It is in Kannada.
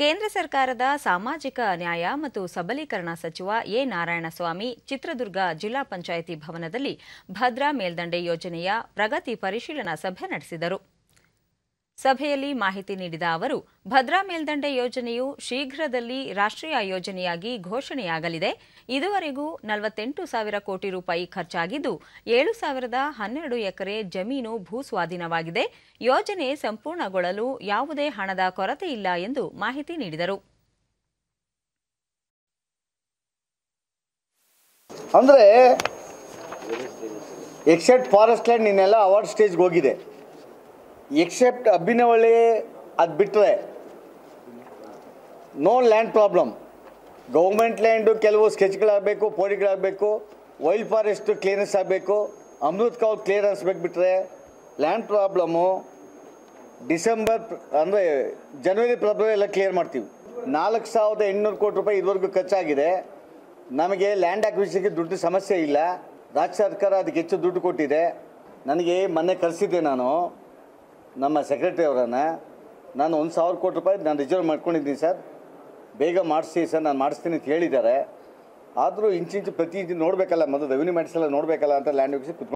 ಕೇಂದ್ರ ಸರ್ಕಾರದ ಸಾಮಾಜಿಕ ನ್ಯಾಯ ಮತ್ತು ಸಬಲೀಕರಣ ಸಚಿವ ಎ ನಾರಾಯಣಸ್ವಾಮಿ ಚಿತ್ರದುರ್ಗ ಜಿಲ್ಲಾ ಪಂಚಾಯಿತಿ ಭವನದಲ್ಲಿ ಭದ್ರಾ ಮೇಲ್ದಂಡೆ ಯೋಜನೆಯ ಪ್ರಗತಿ ಪರಿಶೀಲನಾ ಸಭೆ ನಡೆಸಿದರು ಸಭೆಯಲ್ಲಿ ಮಾಹಿತಿ ನೀಡಿದ ಅವರು ಭದ್ರಾ ಮೇಲ್ದಂಡೆ ಯೋಜನೆಯು ಶೀಘ್ರದಲ್ಲಿ ರಾಷ್ಟ್ರೀಯ ಯೋಜನೆಯಾಗಿ ಘೋಷಣೆಯಾಗಲಿದೆ ಇದುವರೆಗೂ ನಲವತ್ತೆಂಟು ಸಾವಿರ ಕೋಟಿ ರೂಪಾಯಿ ಖರ್ಚಾಗಿದ್ದು ಏಳು ಸಾವಿರದ ಹನ್ನೆರಡು ಎಕರೆ ಜಮೀನು ಭೂಸ್ವಾಧೀನವಾಗಿದೆ ಯೋಜನೆ ಸಂಪೂರ್ಣಗೊಳ್ಳಲು ಯಾವುದೇ ಹಣದ ಕೊರತೆ ಇಲ್ಲ ಎಂದು ಮಾಹಿತಿ ನೀಡಿದರು ಅಂದ್ರೆ ಫಾರೆಸ್ಟ್ ಲ್ಯಾಂಡ್ ಹೋಗಿದೆ ಎಕ್ಸೆಪ್ಟ್ ಅಬ್ಬಿನವಳ್ಳಿ ಅದು ಬಿಟ್ಟರೆ no land problem government land ಕೆಲವು ಸ್ಕೆಚ್ಗಳಾಗಬೇಕು ಪೋಡಿಗಳಾಗಬೇಕು ವೈಲ್ಡ್ ಫಾರೆಸ್ಟ್ ಕ್ಲಿಯರೆನ್ಸ್ ಆಗಬೇಕು ಅಮೃತ್ ಕೌಲ್ ಕ್ಲಿಯರೆನ್ಸ್ ಬೇಕು ಬಿಟ್ಟರೆ ಲ್ಯಾಂಡ್ ಪ್ರಾಬ್ಲಮ್ಮು ಡಿಸೆಂಬರ್ ಅಂದರೆ ಜನವರಿ ಫೆಬ್ರವರಿ ಎಲ್ಲ ಕ್ಲಿಯರ್ ಮಾಡ್ತೀವಿ ನಾಲ್ಕು ಸಾವಿರದ ಎಂಟುನೂರು ಕೋಟಿ ರೂಪಾಯಿ ಇದುವರೆಗೂ ಖರ್ಚಾಗಿದೆ ನಮಗೆ ಲ್ಯಾಂಡ್ ಆಕ್ವಿಷನ್ಗೆ ದುಡ್ಡು ಸಮಸ್ಯೆ ಇಲ್ಲ ರಾಜ್ಯ ಸರ್ಕಾರ ಅದಕ್ಕೆ ಹೆಚ್ಚು ದುಡ್ಡು ಕೊಟ್ಟಿದೆ ನನಗೆ ಮೊನ್ನೆ ಕರೆಸಿದ್ದೆ ನಾನು ನಮ್ಮ ಸೆಕ್ರೆಟರಿ ಅವರನ್ನು ನಾನು ಒಂದು ಸಾವಿರ ಕೋಟಿ ರೂಪಾಯಿ ನಾನು ರಿಸರ್ವ್ ಮಾಡ್ಕೊಂಡಿದ್ದೀನಿ ಸರ್ ಬೇಗ ಮಾಡಿಸಿ ಸರ್ ನಾನು ಮಾಡಿಸ್ತೀನಿ ಅಂತ ಹೇಳಿದ್ದಾರೆ ಆದರೂ ಇಂಚಿಂಚು ಪ್ರತಿ ಇಂಚು ನೋಡಬೇಕಲ್ಲ ಮೊದಲು ರೆವಿನ್ಯೂ ಮಾಡಿಸಲ್ಲ ನೋಡಬೇಕಲ್ಲ ಅಂತ ಲ್ಯಾಂಡ್ ಹೋಗಿಸಿ